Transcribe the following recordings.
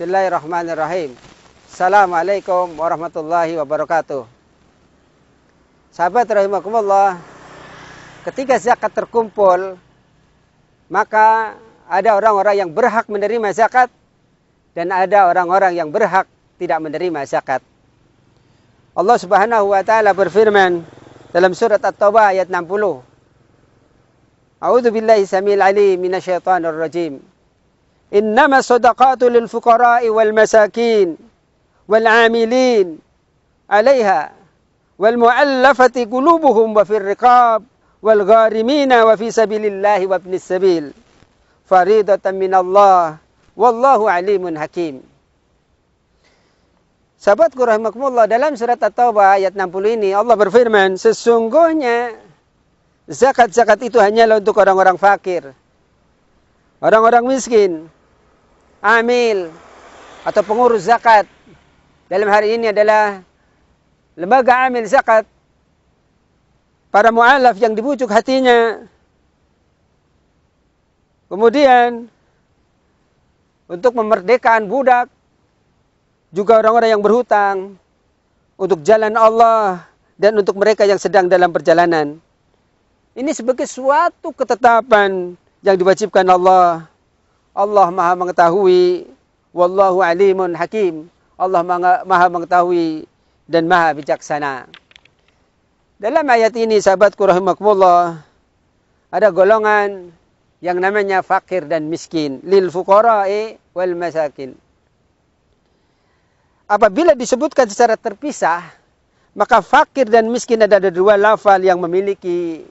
Bismillahirrahmanirrahim. Assalamualaikum warahmatullahi wabarakatuh. Sahabat rahimakumullah, ketika zakat terkumpul, maka ada orang-orang yang berhak menerima zakat dan ada orang-orang yang berhak tidak menerima zakat. Allah Subhanahu wa taala berfirman dalam surat At-Taubah ayat 60. A'udzu billahi samil alim minasyaitonir rajim. إنما الصدقات للفقراء والمساكين والعاملين عليها والمؤلفة قلوبهم وفي الرقاب والغارمين وفي سبيل الله وابن السبيل فريضة من الله والله عليم حكيم Sahabatku rahimahumullah dalam surat At-Taubah ayat 60 ini Allah berfirman sesungguhnya zakat-zakat itu hanyalah untuk orang-orang fakir orang-orang miskin amil atau pengurus zakat dalam hari ini adalah lembaga amil zakat para mu'alaf yang dibujuk hatinya kemudian untuk memerdekaan budak juga orang-orang yang berhutang untuk jalan Allah dan untuk mereka yang sedang dalam perjalanan ini sebagai suatu ketetapan yang diwajibkan Allah Allah Maha mengetahui. Wallahu alimun hakim. Allah Maha mengetahui dan Maha bijaksana. Dalam ayat ini sahabatku rahimakumullah ada golongan yang namanya fakir dan miskin lil fuqara'i wal masakin. Apabila disebutkan secara terpisah, maka fakir dan miskin ada dua lafal yang memiliki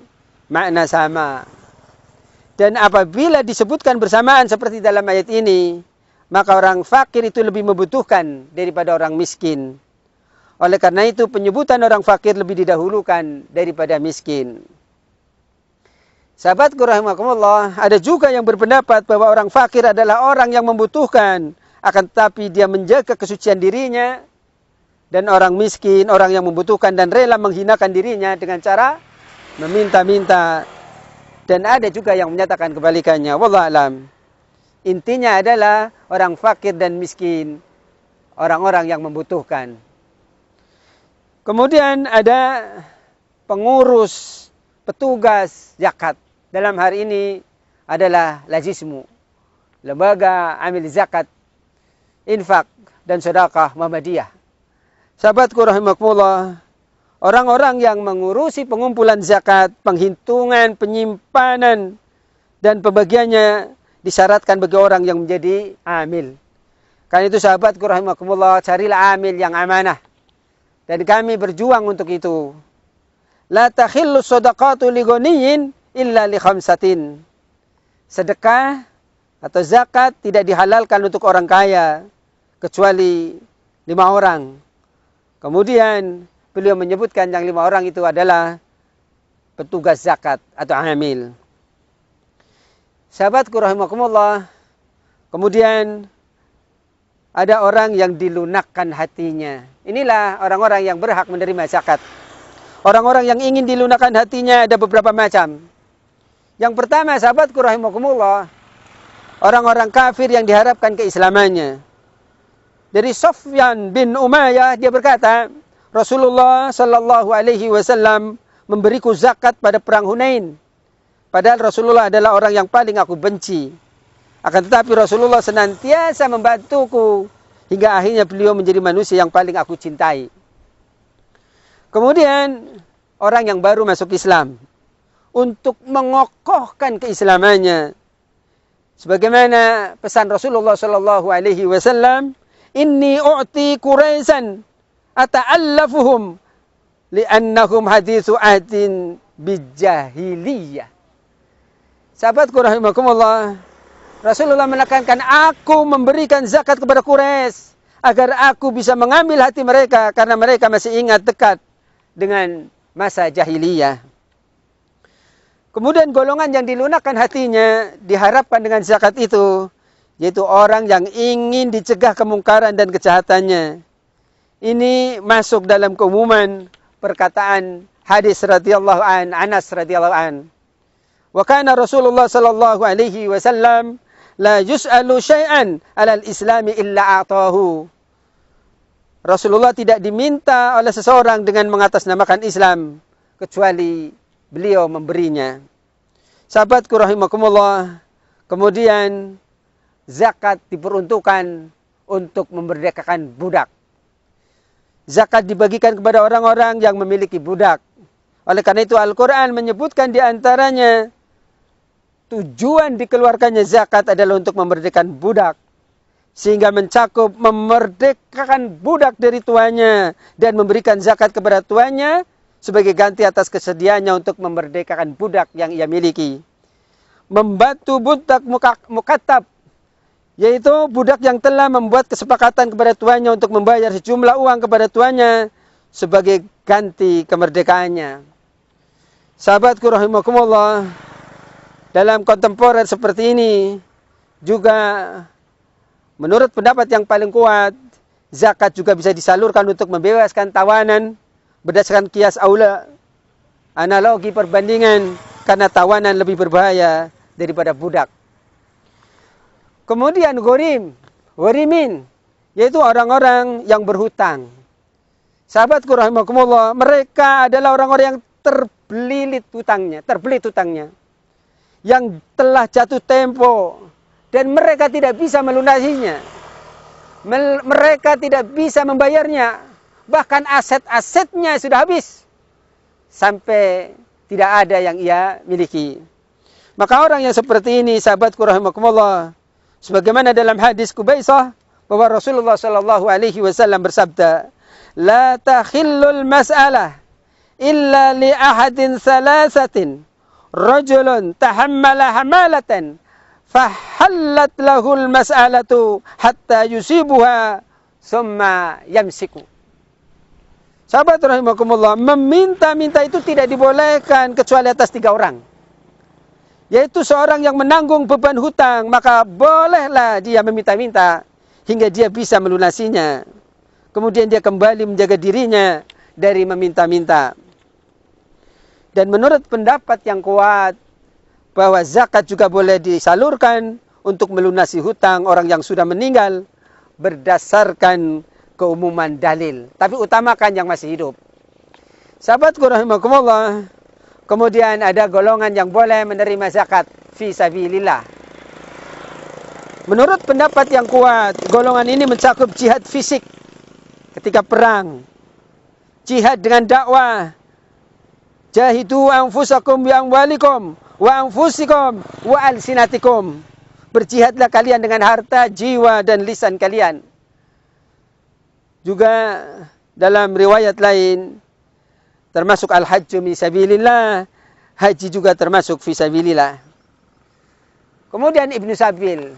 makna sama. Dan apabila disebutkan bersamaan seperti dalam ayat ini, maka orang fakir itu lebih membutuhkan daripada orang miskin. Oleh karena itu penyebutan orang fakir lebih didahulukan daripada miskin. Sahabat, rahimakumullah, ada juga yang berpendapat bahwa orang fakir adalah orang yang membutuhkan, akan tetapi dia menjaga kesucian dirinya dan orang miskin, orang yang membutuhkan dan rela menghinakan dirinya dengan cara meminta-minta dan ada juga yang menyatakan kebalikannya. Wallah alam. Intinya adalah orang fakir dan miskin. Orang-orang yang membutuhkan. Kemudian ada pengurus, petugas zakat. Dalam hari ini adalah lazismu. Lembaga amil zakat, infak, dan sedekah Muhammadiyah. Sahabatku rahimakumullah, Orang-orang yang mengurusi pengumpulan zakat, penghitungan, penyimpanan, dan pembagiannya disyaratkan bagi orang yang menjadi amil. Karena itu sahabat, rahimakumullah, carilah amil yang amanah. Dan kami berjuang untuk itu. La takhillu sodakatu ligoniyin illa li Sedekah atau zakat tidak dihalalkan untuk orang kaya. Kecuali lima orang. Kemudian beliau menyebutkan yang lima orang itu adalah petugas zakat atau hamil. Sahabatku rahimakumullah, kemudian ada orang yang dilunakkan hatinya. Inilah orang-orang yang berhak menerima zakat. Orang-orang yang ingin dilunakkan hatinya ada beberapa macam. Yang pertama, sahabatku rahimakumullah, orang-orang kafir yang diharapkan keislamannya. Dari Sofyan bin Umayyah dia berkata, Rasulullah sallallahu alaihi wasallam memberiku zakat pada perang Hunain. Padahal Rasulullah adalah orang yang paling aku benci. Akan tetapi Rasulullah senantiasa membantuku hingga akhirnya beliau menjadi manusia yang paling aku cintai. Kemudian orang yang baru masuk Islam untuk mengokohkan keislamannya. Sebagaimana pesan Rasulullah sallallahu alaihi wasallam, "Inni u'ti Quraisan ata'allafuhum li'annahum hadithu ahdin bijahiliyah. Sahabatku rahimakumullah, Rasulullah menekankan aku memberikan zakat kepada Quraisy agar aku bisa mengambil hati mereka karena mereka masih ingat dekat dengan masa jahiliyah. Kemudian golongan yang dilunakkan hatinya diharapkan dengan zakat itu yaitu orang yang ingin dicegah kemungkaran dan kejahatannya ini masuk dalam keumuman perkataan hadis radhiyallahu an Anas radhiyallahu an wa kana Rasulullah sallallahu alaihi wasallam la yus'alu syai'an 'ala al-islam illa atahu Rasulullah tidak diminta oleh seseorang dengan mengatasnamakan Islam kecuali beliau memberinya. Sahabatku rahimakumullah, kemudian zakat diperuntukkan untuk memerdekakan budak. zakat dibagikan kepada orang-orang yang memiliki budak. Oleh karena itu Al-Quran menyebutkan di antaranya tujuan dikeluarkannya zakat adalah untuk memerdekakan budak. Sehingga mencakup memerdekakan budak dari tuanya dan memberikan zakat kepada tuanya sebagai ganti atas kesediaannya untuk memerdekakan budak yang ia miliki. Membantu budak mukatab yaitu budak yang telah membuat kesepakatan kepada tuannya untuk membayar sejumlah uang kepada tuannya sebagai ganti kemerdekaannya. Sahabatku rahimakumullah, dalam kontemporer seperti ini juga menurut pendapat yang paling kuat, zakat juga bisa disalurkan untuk membebaskan tawanan berdasarkan kias aula analogi perbandingan karena tawanan lebih berbahaya daripada budak. Kemudian gorim, gorimin, yaitu orang-orang yang berhutang. Sahabatku rahimakumullah, mereka adalah orang-orang yang terbelilit hutangnya, terbelit hutangnya. Yang telah jatuh tempo dan mereka tidak bisa melunasinya. mereka tidak bisa membayarnya. Bahkan aset-asetnya sudah habis. Sampai tidak ada yang ia miliki. Maka orang yang seperti ini, sahabatku rahimakumullah, Sebagaimana dalam hadis Kubaisah bahwa Rasulullah Shallallahu alaihi wasallam bersabda, "La takhillul المسألة illa li ثلاثة رجل تحمل tahammala فحلت له lahul حتى hatta yusibuha يمسك yamsiku. Sahabat rahimakumullah, meminta-minta itu tidak dibolehkan kecuali atas tiga orang yaitu seorang yang menanggung beban hutang, maka bolehlah dia meminta-minta hingga dia bisa melunasinya. Kemudian dia kembali menjaga dirinya dari meminta-minta. Dan menurut pendapat yang kuat bahwa zakat juga boleh disalurkan untuk melunasi hutang orang yang sudah meninggal berdasarkan keumuman dalil. Tapi utamakan yang masih hidup. Sahabatku rahimakumullah, Kemudian ada golongan yang boleh menerima zakat fi sabilillah. Menurut pendapat yang kuat, golongan ini mencakup jihad fisik ketika perang, jihad dengan dakwah, jahidu anfusakum bi amwalikum wa anfusikum wa alsinatikum. Berjihadlah kalian dengan harta, jiwa dan lisan kalian. Juga dalam riwayat lain termasuk al-hajju misabilillah, haji juga termasuk fisabilillah. Kemudian Ibnu Sabil.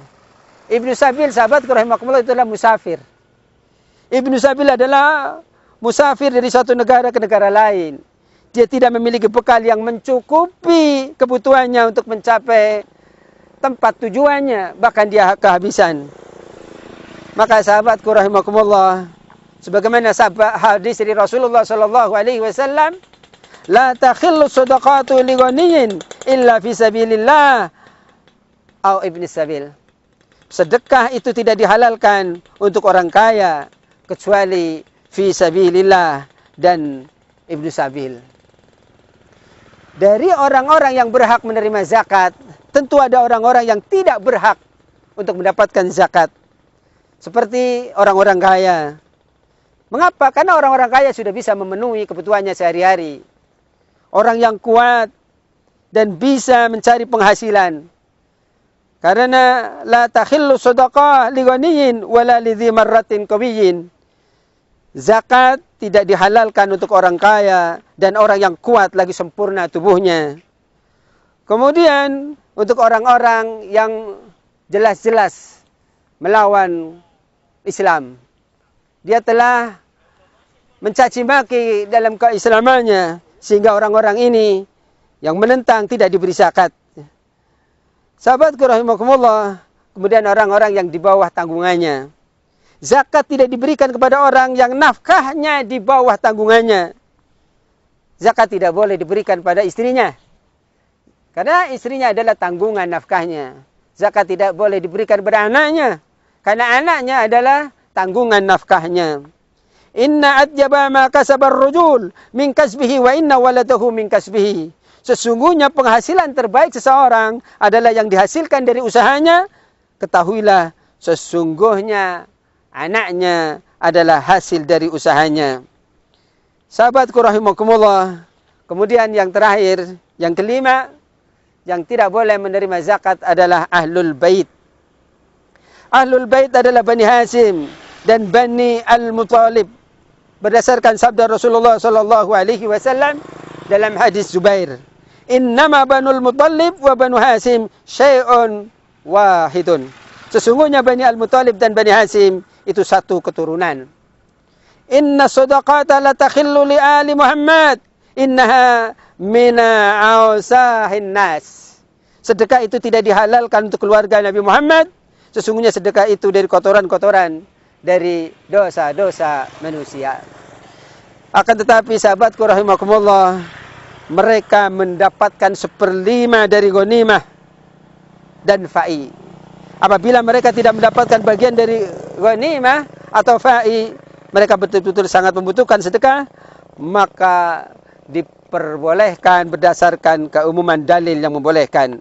Ibnu Sabil sahabat rahimakumullah itu adalah musafir. Ibnu Sabil adalah musafir dari satu negara ke negara lain. Dia tidak memiliki bekal yang mencukupi kebutuhannya untuk mencapai tempat tujuannya, bahkan dia kehabisan. Maka sahabatku rahimakumullah, sebagaimana sabah hadis dari Rasulullah sallallahu alaihi wasallam la takhillu shadaqatu li illa fi sabilillah au ibni sabil sedekah itu tidak dihalalkan untuk orang kaya kecuali fi sabilillah dan ibnu sabil dari orang-orang yang berhak menerima zakat tentu ada orang-orang yang tidak berhak untuk mendapatkan zakat seperti orang-orang kaya Mengapa? Karena orang-orang kaya sudah bisa memenuhi kebutuhannya sehari-hari. Orang yang kuat dan bisa mencari penghasilan. Karena la takhillu sedekah li wala li marratin qawiyin. Zakat tidak dihalalkan untuk orang kaya dan orang yang kuat lagi sempurna tubuhnya. Kemudian untuk orang-orang yang jelas-jelas melawan Islam, dia telah mencaci maki dalam keislamannya sehingga orang-orang ini yang menentang tidak diberi zakat. Sahabat rahimakumullah, kemudian orang-orang yang di bawah tanggungannya. Zakat tidak diberikan kepada orang yang nafkahnya di bawah tanggungannya. Zakat tidak boleh diberikan pada istrinya. Karena istrinya adalah tanggungan nafkahnya. Zakat tidak boleh diberikan kepada anaknya. Karena anaknya adalah tanggungan nafkahnya inna ajaba ma kasabar rujul min kasbihi wa inna waladahu min kasbihi sesungguhnya penghasilan terbaik seseorang adalah yang dihasilkan dari usahanya ketahuilah sesungguhnya anaknya adalah hasil dari usahanya sahabatku rahimakumullah kemudian yang terakhir yang kelima yang tidak boleh menerima zakat adalah ahlul bait ahlul bait adalah bani hasim dan bani al-muthalib berdasarkan sabda Rasulullah sallallahu alaihi wasallam dalam hadis Zubair innama banul mutallib wa banu hasim syai'un wahidun sesungguhnya bani al-mutallib dan bani hasim itu satu keturunan inna sadaqata la takhillu li ali muhammad innaha min ausahin nas sedekah itu tidak dihalalkan untuk keluarga nabi muhammad sesungguhnya sedekah itu dari kotoran-kotoran dari dosa-dosa manusia. Akan tetapi sahabatku rahimakumullah, mereka mendapatkan seperlima dari ghanimah dan fa'i. Apabila mereka tidak mendapatkan bagian dari ghanimah atau fa'i, mereka betul-betul sangat membutuhkan sedekah, maka diperbolehkan berdasarkan keumuman dalil yang membolehkan.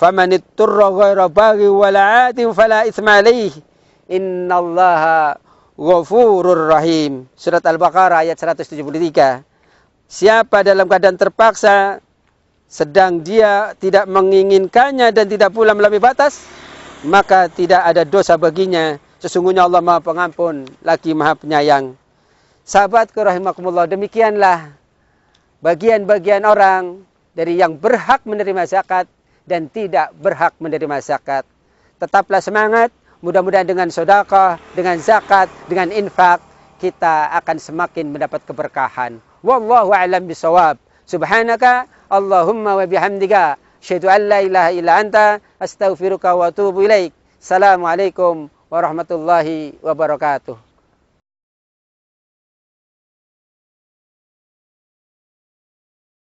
فَمَنِ اتْتُرَّ غَيْرَ بَغِي وَلَا عَادٍ innallaha ghafurur rahim. Surat Al-Baqarah ayat 173. Siapa dalam keadaan terpaksa sedang dia tidak menginginkannya dan tidak pula melebihi batas, maka tidak ada dosa baginya. Sesungguhnya Allah Maha Pengampun, lagi Maha Penyayang. Sahabat rahimakumullah, demikianlah bagian-bagian orang dari yang berhak menerima zakat dan tidak berhak menerima zakat. Tetaplah semangat, Mudah-mudahan dengan sodakah, dengan zakat, dengan infak, kita akan semakin mendapat keberkahan. Wallahu a'lam bisawab. Subhanaka Allahumma wa bihamdika. Asyhadu an la ilaha illa anta astaghfiruka wa atubu ilaik. Assalamualaikum warahmatullahi wabarakatuh.